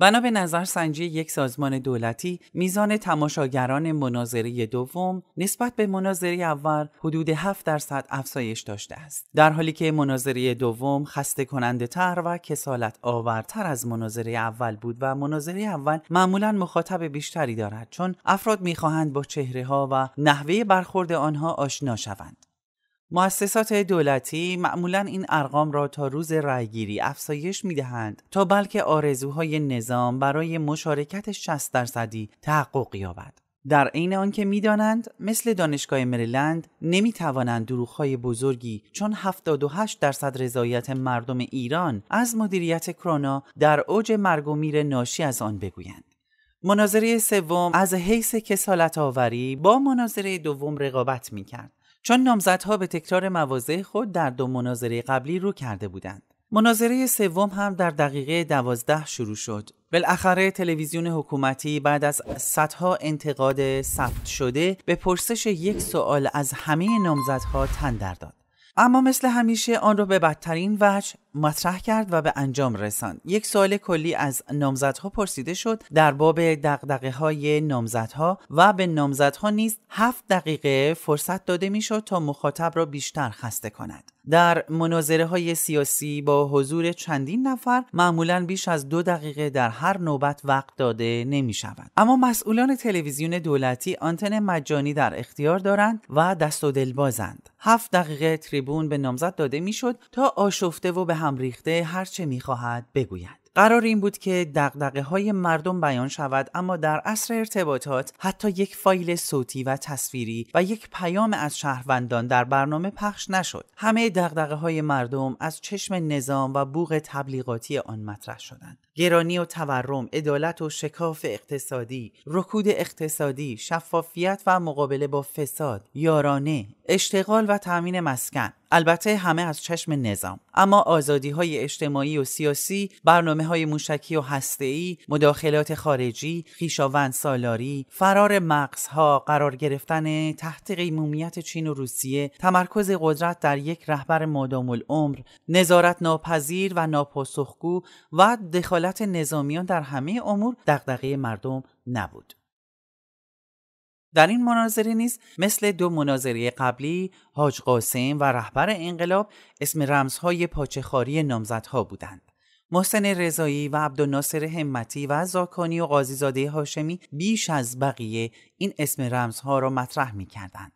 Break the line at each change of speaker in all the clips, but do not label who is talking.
بنا به نظر سنجی یک سازمان دولتی میزان تماشاگران مناظره دوم نسبت به مناظره اول حدود 7 درصد افزایش داشته است در حالی که مناظره دوم خسته کننده تر و کسالت آورتر از مناظره اول بود و مناظره اول معمولا مخاطب بیشتری دارد چون افراد میخواهند با چهره ها و نحوه برخورد آنها آشنا شوند مؤسسات دولتی معمولا این ارقام را تا روز رأیگیری افزایش می تا بلکه آرزوهای نظام برای مشارکت 60 درصدی تحقق یابد. در عین آنکه میدانند مثل دانشگاه مریلند نمی توانند دروغهای بزرگی چون 78 درصد رضایت مردم ایران از مدیریت کرونا در اوج مرگ و میر ناشی از آن بگویند. مناظره سوم از حیث کسالت آوری با مناظره دوم رقابت می کرد. چون نامزدها به تکرار مواضع خود در دو مناظره قبلی رو کرده بودند. مناظره سوم هم در دقیقه دوازده شروع شد. بالاخره تلویزیون حکومتی بعد از صدها انتقاد ثبت شده به پرسش یک سوال از همه نامزدها تن در داد. اما مثل همیشه آن را به بدترین وجه مطرح کرد و به انجام رساند یک سوال کلی از نامزدها پرسیده شد در باب دقدقه های نامزدها و به نامزدها نیز هفت دقیقه فرصت داده میشد تا مخاطب را بیشتر خسته کند در مناظره های سیاسی با حضور چندین نفر معمولا بیش از دو دقیقه در هر نوبت وقت داده نمی شود. اما مسئولان تلویزیون دولتی آنتن مجانی در اختیار دارند و دست و دل بازند. هفت دقیقه تریبون به نامزد داده میشد تا آشفته و به هم هم ریخته هر چه میخواهد بگوید قرار این بود که دقدقه های مردم بیان شود اما در اصر ارتباطات حتی یک فایل صوتی و تصویری و یک پیام از شهروندان در برنامه پخش نشد همه دقدقه های مردم از چشم نظام و بوغ تبلیغاتی آن مطرح شدند گرانی و تورم، عدالت و شکاف اقتصادی، رکود اقتصادی، شفافیت و مقابله با فساد، یارانه، اشتغال و تامین مسکن. البته همه از چشم نظام اما آزادی های اجتماعی و سیاسی برنامه های موشکی و هسته‌ای مداخلات خارجی خیشاوند سالاری فرار مغزها قرار گرفتن تحت قیمومیت چین و روسیه تمرکز قدرت در یک رهبر مادام العمر نظارت ناپذیر و ناپاسخگو و دخالت نظامیان در همه امور دغدغه مردم نبود. در این مناظره نیز مثل دو مناظره قبلی حاج قاسم و رهبر انقلاب اسم رمزهای پاچخاری نامزدها بودند محسن رضایی و عبدالناصر همتی و زاکانی و قاضیزاده هاشمی بیش از بقیه این اسم رمزها را مطرح می کردند.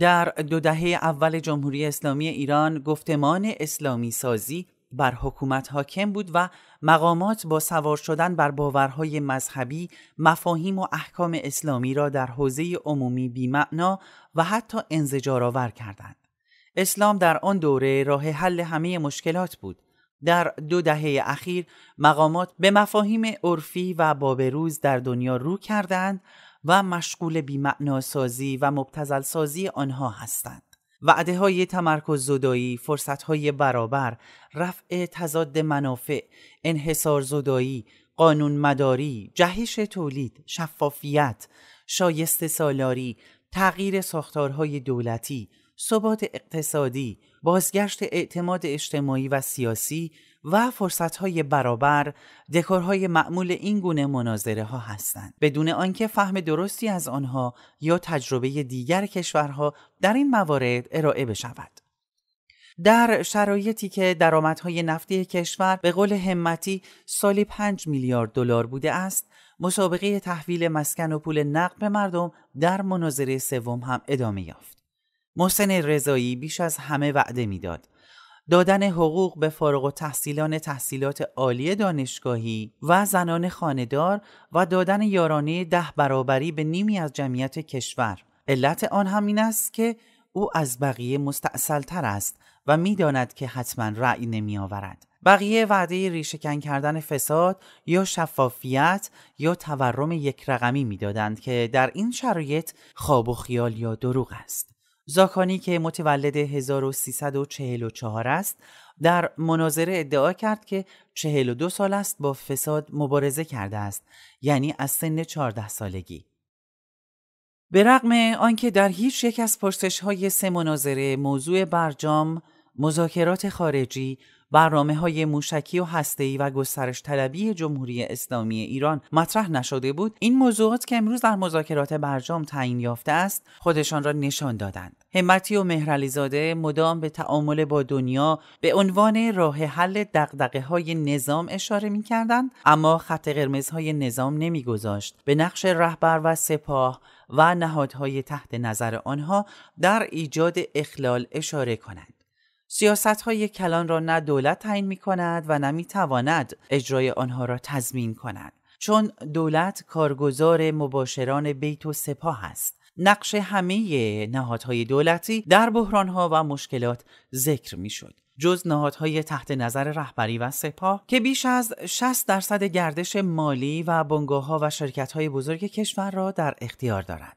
در دو دهه اول جمهوری اسلامی ایران گفتمان اسلامی سازی بر حکومت حاکم بود و مقامات با سوار شدن بر باورهای مذهبی مفاهیم و احکام اسلامی را در حوزه عمومی بیمعنا و حتی انزجارآور کردند. اسلام در آن دوره راه حل همه مشکلات بود. در دو دهه اخیر مقامات به مفاهیم عرفی و بابروز در دنیا رو کردند و مشغول بیمعناسازی و مبتزلسازی آنها هستند. وعده های تمرکز زدایی، فرصت های برابر، رفع تضاد منافع، انحصار زدایی، قانون مداری، جهش تولید، شفافیت، شایست سالاری، تغییر ساختارهای دولتی، ثبات اقتصادی، بازگشت اعتماد اجتماعی و سیاسی و فرصتهای برابر دکورهای معمول این گونه مناظره ها هستند بدون آنکه فهم درستی از آنها یا تجربه دیگر کشورها در این موارد ارائه بشود در شرایطی که درآمدهای نفتی کشور به قول همتی سالی 5 میلیارد دلار بوده است مسابقه تحویل مسکن و پول نقد به مردم در مناظره سوم هم ادامه یافت محسن رضایی بیش از همه وعده میداد دادن حقوق به فارغ و تحصیلان تحصیلات عالی دانشگاهی و زنان خاندار و دادن یارانه ده برابری به نیمی از جمعیت کشور علت آن همین است که او از بقیه مستاصل تر است و میداند که حتما رأی نمی آورد. بقیه وعده ریشهکن کردن فساد یا شفافیت یا تورم یک رقمی دادند که در این شرایط خواب و خیال یا دروغ است. زاکانی که متولد 1344 است در مناظره ادعا کرد که 42 سال است با فساد مبارزه کرده است یعنی از سن 14 سالگی به رغم آنکه در هیچ یک از پرسش های سه مناظره موضوع برجام، مذاکرات خارجی، برنامه های موشکی و هسته‌ای و گسترش طلبی جمهوری اسلامی ایران مطرح نشده بود این موضوعات که امروز در مذاکرات برجام تعیین یافته است خودشان را نشان دادند همتی و مهرعلیزاده مدام به تعامل با دنیا به عنوان راه حل دقدقه های نظام اشاره می اما خط قرمزهای نظام نمیگذاشت به نقش رهبر و سپاه و نهادهای تحت نظر آنها در ایجاد اخلال اشاره کنند سیاست های کلان را نه دولت تعیین می کند و نه تواند اجرای آنها را تضمین کند چون دولت کارگزار مباشران بیت و سپاه است نقش همه نهادهای دولتی در بحرانها و مشکلات ذکر می شد. جز نهادهای تحت نظر رهبری و سپاه که بیش از 60 درصد گردش مالی و بنگاه و شرکت های بزرگ کشور را در اختیار دارند.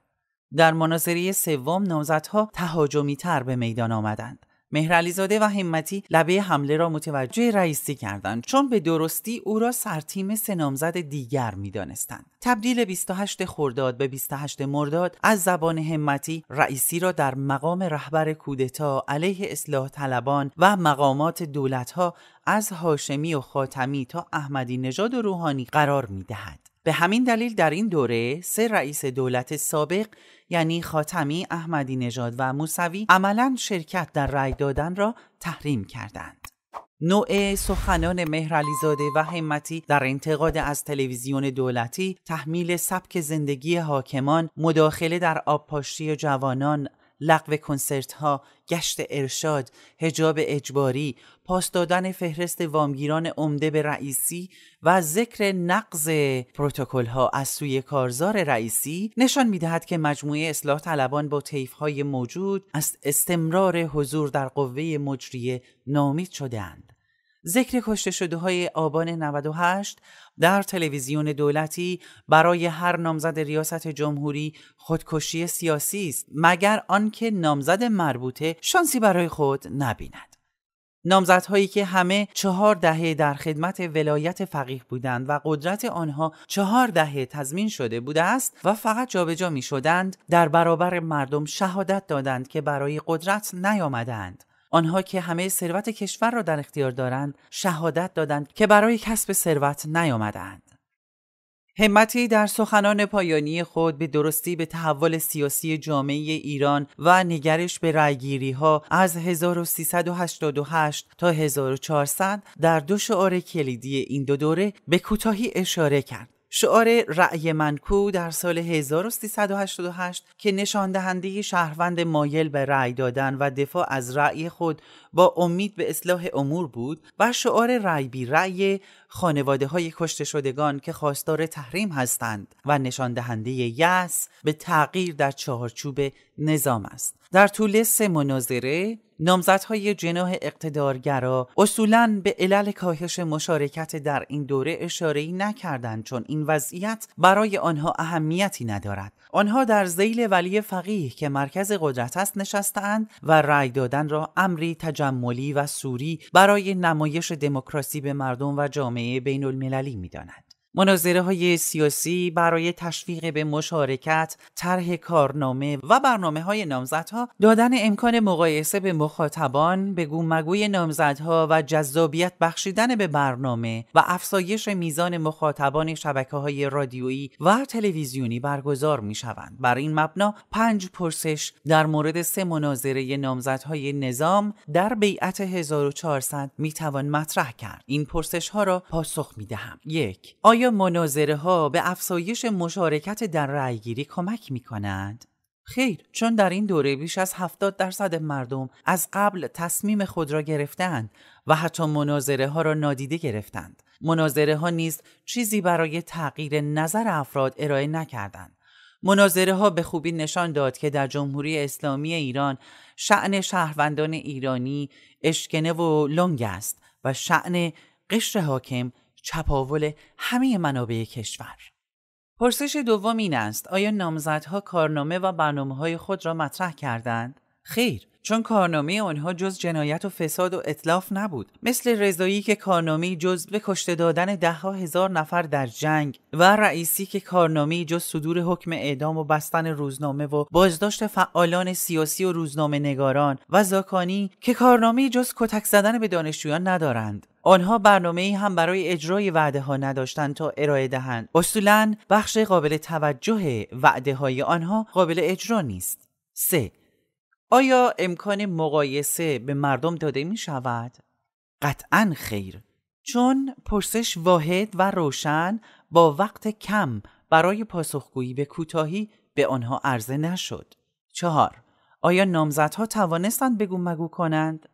در مناظری سوم نامزدها تهاجمی تر به میدان آمدند. مهرعلیزاده و همتی لبه حمله را متوجه رئیسی کردند چون به درستی او را سرتیم سه نامزد دیگر میدانستند تبدیل 28 خرداد به 28 مرداد از زبان همتی رئیسی را در مقام رهبر کودتا علیه اصلاح طلبان و مقامات ها از هاشمی و خاتمی تا احمدی نژاد و روحانی قرار دهد. به همین دلیل در این دوره سه رئیس دولت سابق یعنی خاتمی، احمدی نژاد و موسوی عملا شرکت در رأی دادن را تحریم کردند. نوع سخنان مهرعلیزاده و همتی در انتقاد از تلویزیون دولتی تحمیل سبک زندگی حاکمان مداخله در آبپاشی جوانان لغو کنسرت ها، گشت ارشاد، هجاب اجباری، پاس دادن فهرست وامگیران عمده به رئیسی و ذکر نقض پروتکل ها از سوی کارزار رئیسی نشان میدهد که مجموعه اصلاح طلبان با طیف های موجود از استمرار حضور در قوه مجریه نامید شدند. ذکر کشته شده های آبان 98 در تلویزیون دولتی برای هر نامزد ریاست جمهوری خودکشی سیاسی است مگر آنکه نامزد مربوطه شانسی برای خود نبیند نامزدهایی که همه چهار دهه در خدمت ولایت فقیه بودند و قدرت آنها چهار دهه تضمین شده بوده است و فقط جابجا می شدند در برابر مردم شهادت دادند که برای قدرت نیامدند آنها که همه ثروت کشور را در اختیار دارند شهادت دادند که برای کسب ثروت نیامدند همتی در سخنان پایانی خود به درستی به تحول سیاسی جامعه ایران و نگرش به رأیگیری ها از 1388 تا 1400 در دو شعار کلیدی این دو دوره به کوتاهی اشاره کرد. شعار رأی منکو در سال 1388 که نشان دهنده شهروند مایل به رأی دادن و دفاع از رأی خود با امید به اصلاح امور بود و شعار رأی بی رأی خانواده های کشته شدگان که خواستار تحریم هستند و نشان دهنده یأس به تغییر در چهارچوب نظام است در طول سه مناظره نامزدهای جناح اقتدارگرا اصولا به علل کاهش مشارکت در این دوره اشارهای نکردند چون این وضعیت برای آنها اهمیتی ندارد آنها در زیل ولی فقیه که مرکز قدرت است نشستهاند و رأی دادن را امری تجملی و سوری برای نمایش دموکراسی به مردم و جامعه بین المللی میدانند مناظره های سیاسی برای تشویق به مشارکت، طرح کارنامه و برنامه های نامزدها دادن امکان مقایسه به مخاطبان به گومگوی نامزدها و جذابیت بخشیدن به برنامه و افزایش میزان مخاطبان شبکه های رادیویی و تلویزیونی برگزار می شوند. بر این مبنا پنج پرسش در مورد سه مناظره نامزدهای نظام در بیعت 1400 می توان مطرح کرد. این پرسش ها را پاسخ می دهم. یک آیا مناظره ها به افزایش مشارکت در رأیگیری کمک می کنند؟ خیر چون در این دوره بیش از 70 درصد مردم از قبل تصمیم خود را گرفتند و حتی مناظره ها را نادیده گرفتند مناظره ها نیز چیزی برای تغییر نظر افراد ارائه نکردند مناظره ها به خوبی نشان داد که در جمهوری اسلامی ایران شعن شهروندان ایرانی اشکنه و لنگ است و شعن قشر حاکم چپاول همه منابع کشور پرسش دوم این است آیا نامزدها کارنامه و برنامه های خود را مطرح کردند خیر چون کارنامه آنها جز جنایت و فساد و اطلاف نبود مثل رضایی که کارنامه جز به کشته دادن دهها هزار نفر در جنگ و رئیسی که کارنامه جز صدور حکم اعدام و بستن روزنامه و بازداشت فعالان سیاسی و روزنامه نگاران و زاکانی که کارنامه جز کتک زدن به دانشجویان ندارند آنها برنامه ای هم برای اجرای وعده ها نداشتند تا ارائه دهند اصولا بخش قابل توجه وعده های آنها قابل اجرا نیست آیا امکان مقایسه به مردم داده می شود؟ قطعا خیر چون پرسش واحد و روشن با وقت کم برای پاسخگویی به کوتاهی به آنها عرضه نشد. چهار آیا نامزدها توانستند بگو مگو کنند؟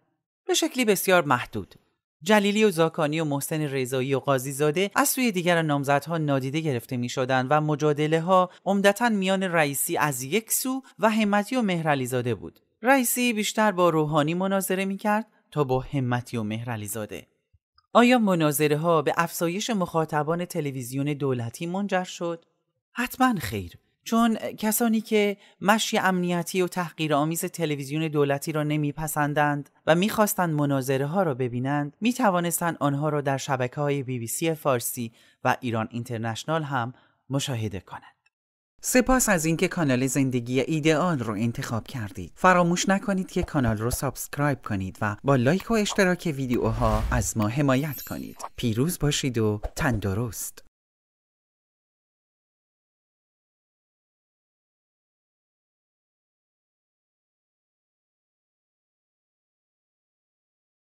به شکلی بسیار محدود. جلیلی و زاکانی و محسن رضایی و قاضی زاده از سوی دیگر نامزدها نادیده گرفته می شدند و مجادله ها عمدتا میان رئیسی از یک سو و همتی و مهرعلی زاده بود. رئیسی بیشتر با روحانی مناظره می کرد تا با همتی و مهرعلیزاده. آیا مناظره ها به افزایش مخاطبان تلویزیون دولتی منجر شد؟ حتما خیر چون کسانی که مشی امنیتی و تحقیرآمیز تلویزیون دولتی را نمیپسندند و میخواستند مناظره ها را ببینند می توانستند آنها را در شبکه های بی بی سی فارسی و ایران اینترنشنال هم مشاهده کنند. سپاس از اینکه کانال زندگی ایدئال رو انتخاب کردید. فراموش نکنید که کانال رو سابسکرایب کنید و با لایک و اشتراک ویدیوها از ما حمایت کنید. پیروز باشید و تندرست.